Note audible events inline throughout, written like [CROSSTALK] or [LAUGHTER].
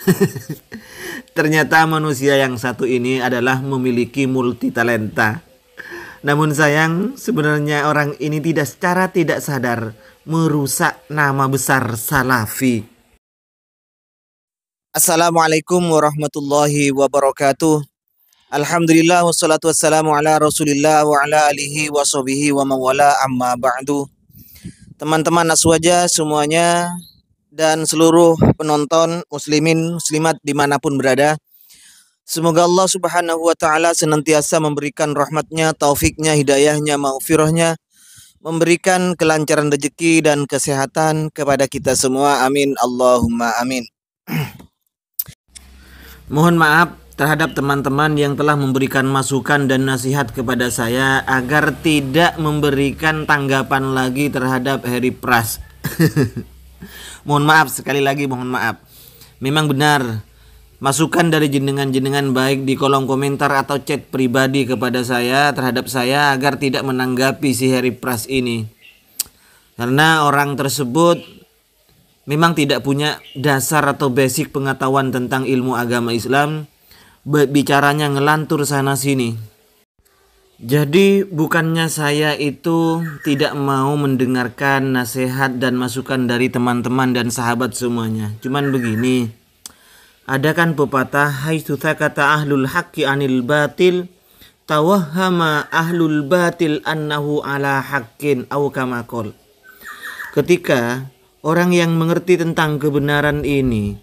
[LAUGHS] Ternyata manusia yang satu ini adalah memiliki multi talenta. Namun sayang, sebenarnya orang ini tidak secara tidak sadar merusak nama besar Salafi. Assalamualaikum warahmatullahi wabarakatuh. Alhamdulillah wassalatu wassalamu ala rasulillah wa ala alihi wa sahbihi wa mawala amma ba'du. Teman-teman aswaja semuanya dan seluruh penonton muslimin muslimat dimanapun berada. Semoga Allah subhanahu wa ta'ala senantiasa memberikan rahmatnya, taufiknya, hidayahnya, maufirohnya, memberikan kelancaran rezeki dan kesehatan kepada kita semua. Amin. Allahumma amin. [CLEARS THROAT] Mohon maaf terhadap teman-teman yang telah memberikan masukan dan nasihat kepada saya agar tidak memberikan tanggapan lagi terhadap Harry Pras. [LAUGHS] mohon maaf sekali lagi mohon maaf. Memang benar masukan dari jenengan-jenengan baik di kolom komentar atau chat pribadi kepada saya terhadap saya agar tidak menanggapi si Harry Pras ini. Karena orang tersebut memang tidak punya dasar atau basic pengetahuan tentang ilmu agama Islam, bicaranya ngelantur sana sini. Jadi bukannya saya itu tidak mau mendengarkan nasihat dan masukan dari teman-teman dan sahabat semuanya. Cuman begini, ada kan pepatah hai kata ahlul haqqi anil batil tawahhama ahlul batil annahu ala haqqin au kamakol. Ketika orang yang mengerti tentang kebenaran ini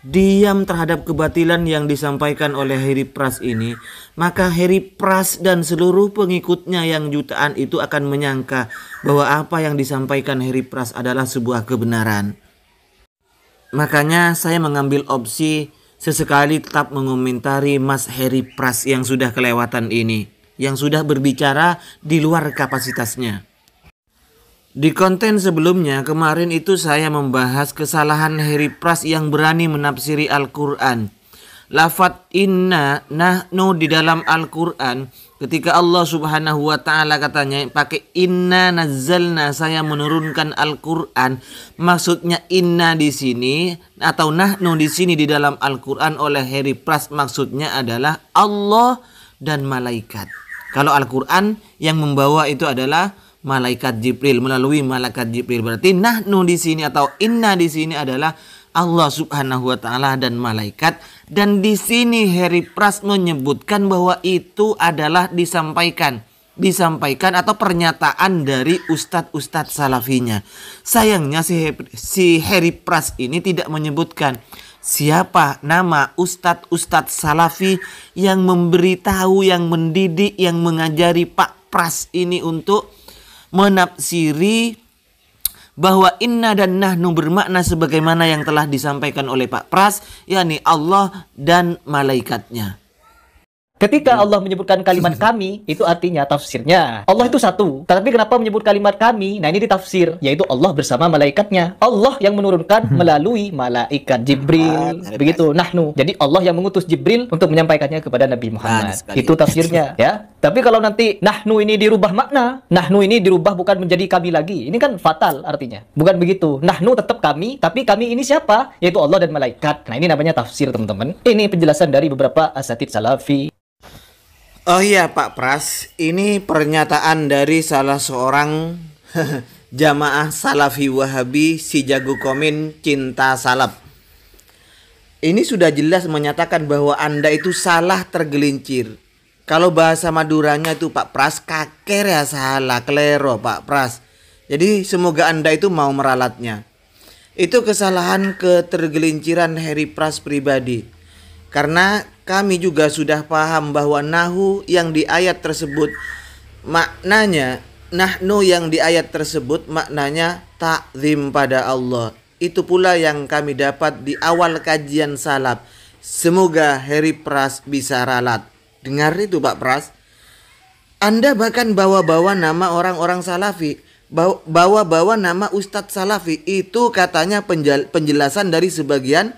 diam terhadap kebatilan yang disampaikan oleh Heri Pras ini, maka Heri Pras dan seluruh pengikutnya yang jutaan itu akan menyangka bahwa apa yang disampaikan Heri Pras adalah sebuah kebenaran. Makanya saya mengambil opsi sesekali tetap mengomentari Mas Heri Pras yang sudah kelewatan ini, yang sudah berbicara di luar kapasitasnya. Di konten sebelumnya kemarin itu saya membahas kesalahan Harry Pras yang berani menafsiri Al-Quran. Lafat inna nahnu di dalam Al-Quran ketika Allah subhanahu wa ta'ala katanya pakai inna nazalna saya menurunkan Al-Quran maksudnya inna di sini atau nahnu di sini di dalam Al-Quran oleh Harry Pras maksudnya adalah Allah dan malaikat. Kalau Al-Quran yang membawa itu adalah malaikat Jibril melalui malaikat Jibril berarti nahnu di sini atau inna di sini adalah Allah Subhanahu wa taala dan malaikat dan di sini Harry Pras menyebutkan bahwa itu adalah disampaikan disampaikan atau pernyataan dari ustadz-ustadz salafinya. Sayangnya si si Harry Pras ini tidak menyebutkan siapa nama ustadz-ustadz salafi yang memberitahu, yang mendidik, yang mengajari Pak Pras ini untuk menafsiri bahwa inna dan nahnu bermakna sebagaimana yang telah disampaikan oleh Pak Pras, yakni Allah dan malaikatnya. Ketika Allah menyebutkan kalimat [LAUGHS] kami, itu artinya tafsirnya. Allah itu satu. Tetapi kenapa menyebut kalimat kami? Nah ini ditafsir, yaitu Allah bersama malaikatnya. Allah yang menurunkan hmm. melalui malaikat Jibril. Ah, begitu, nahnu. Jadi Allah yang mengutus Jibril untuk menyampaikannya kepada Nabi Muhammad. Nah, itu tafsirnya, [LAUGHS] ya. Tapi kalau nanti nahnu ini dirubah makna, nahnu ini dirubah bukan menjadi kami lagi. Ini kan fatal artinya. Bukan begitu. Nahnu tetap kami, tapi kami ini siapa? Yaitu Allah dan malaikat. Nah ini namanya tafsir teman-teman. Ini penjelasan dari beberapa asatid salafi. Oh iya Pak Pras, ini pernyataan dari salah seorang [LAUGHS] jamaah Salafi Wahabi si jago komin cinta salaf. Ini sudah jelas menyatakan bahwa Anda itu salah tergelincir. Kalau bahasa Maduranya itu Pak Pras kaker ya salah klero Pak Pras. Jadi semoga Anda itu mau meralatnya. Itu kesalahan ketergelinciran Harry Pras pribadi. Karena kami juga sudah paham bahwa nahu yang di ayat tersebut maknanya nahnu yang di ayat tersebut maknanya takzim pada Allah. Itu pula yang kami dapat di awal kajian salaf. Semoga Heri Pras bisa ralat. Dengar itu Pak Pras. Anda bahkan bawa-bawa nama orang-orang salafi. Bawa-bawa nama Ustadz Salafi. Itu katanya penjelasan dari sebagian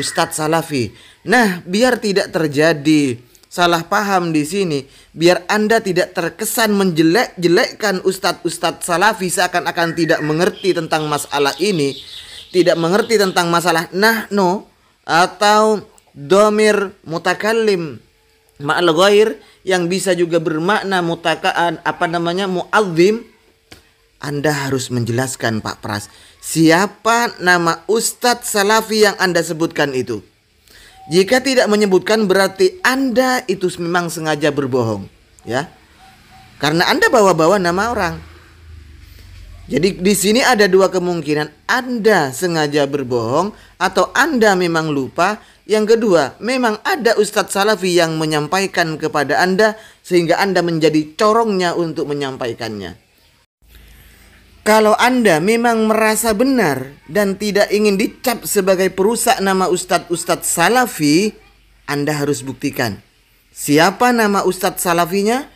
Ustadz Salafi. Nah, biar tidak terjadi salah paham di sini, biar Anda tidak terkesan menjelek-jelekkan ustadz-ustadz salafi seakan-akan tidak mengerti tentang masalah ini, tidak mengerti tentang masalah nahnu atau domir mutakallim ma'al ghair yang bisa juga bermakna mutakaan apa namanya mu'adzim Anda harus menjelaskan Pak Pras siapa nama ustadz salafi yang Anda sebutkan itu jika tidak menyebutkan berarti Anda itu memang sengaja berbohong, ya. Karena Anda bawa-bawa nama orang. Jadi di sini ada dua kemungkinan, Anda sengaja berbohong atau Anda memang lupa. Yang kedua, memang ada ustadz salafi yang menyampaikan kepada Anda sehingga Anda menjadi corongnya untuk menyampaikannya. Kalau Anda memang merasa benar dan tidak ingin dicap sebagai perusak nama ustadz-ustadz salafi, Anda harus buktikan. Siapa nama ustadz salafinya?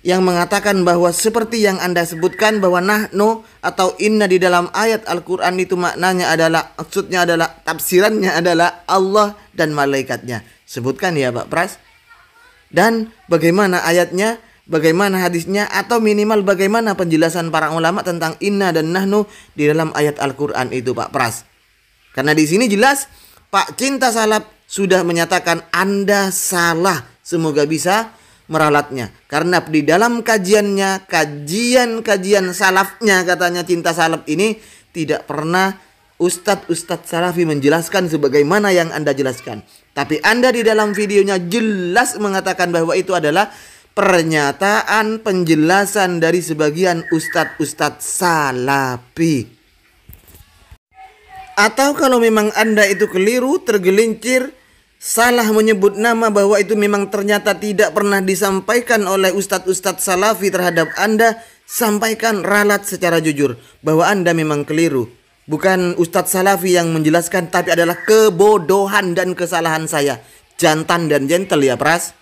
Yang mengatakan bahwa seperti yang Anda sebutkan bahwa nahno atau inna di dalam ayat Al-Quran itu maknanya adalah, maksudnya adalah, tafsirannya adalah Allah dan malaikatnya. Sebutkan ya Pak Pras. Dan bagaimana ayatnya? bagaimana hadisnya atau minimal bagaimana penjelasan para ulama tentang inna dan nahnu di dalam ayat Al-Qur'an itu Pak Pras. Karena di sini jelas Pak Cinta Salaf sudah menyatakan Anda salah, semoga bisa meralatnya. Karena di dalam kajiannya, kajian-kajian salafnya katanya Cinta Salaf ini tidak pernah Ustadz-Ustadz Salafi menjelaskan sebagaimana yang Anda jelaskan. Tapi Anda di dalam videonya jelas mengatakan bahwa itu adalah pernyataan penjelasan dari sebagian ustadz-ustadz salafi. Atau kalau memang Anda itu keliru, tergelincir, salah menyebut nama bahwa itu memang ternyata tidak pernah disampaikan oleh ustadz-ustadz salafi terhadap Anda, sampaikan ralat secara jujur bahwa Anda memang keliru. Bukan ustadz salafi yang menjelaskan tapi adalah kebodohan dan kesalahan saya. Jantan dan gentle ya, Pras.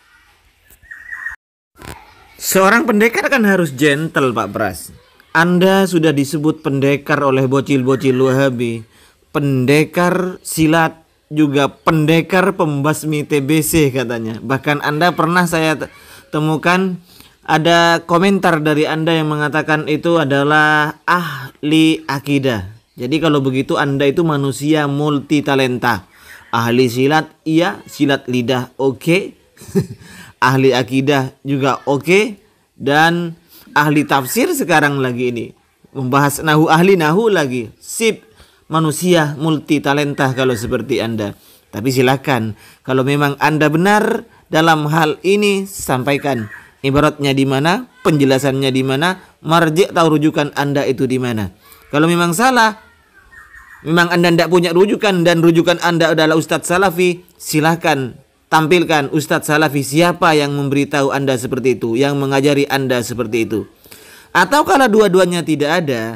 Seorang pendekar kan harus gentle Pak Pras. Anda sudah disebut pendekar oleh bocil-bocil Wahabi. Pendekar silat juga pendekar pembasmi TBC katanya. Bahkan Anda pernah saya temukan ada komentar dari Anda yang mengatakan itu adalah ahli akidah. Jadi kalau begitu Anda itu manusia multi talenta. Ahli silat iya, silat lidah oke. Okay. [LAUGHS] ahli akidah juga oke okay, dan ahli tafsir sekarang lagi ini membahas nahu ahli nahu lagi sip manusia multi talenta kalau seperti Anda tapi silakan kalau memang Anda benar dalam hal ini sampaikan ibaratnya di mana penjelasannya di mana marjek atau rujukan Anda itu di mana kalau memang salah memang Anda tidak punya rujukan dan rujukan Anda adalah Ustadz Salafi silakan tampilkan Ustadz Salafi siapa yang memberitahu Anda seperti itu, yang mengajari Anda seperti itu. Atau kalau dua-duanya tidak ada,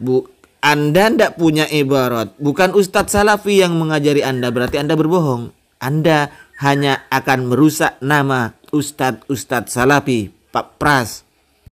Bu, Anda tidak punya ibarat, bukan Ustadz Salafi yang mengajari Anda, berarti Anda berbohong. Anda hanya akan merusak nama Ustadz-Ustadz Salafi, Pak Pras,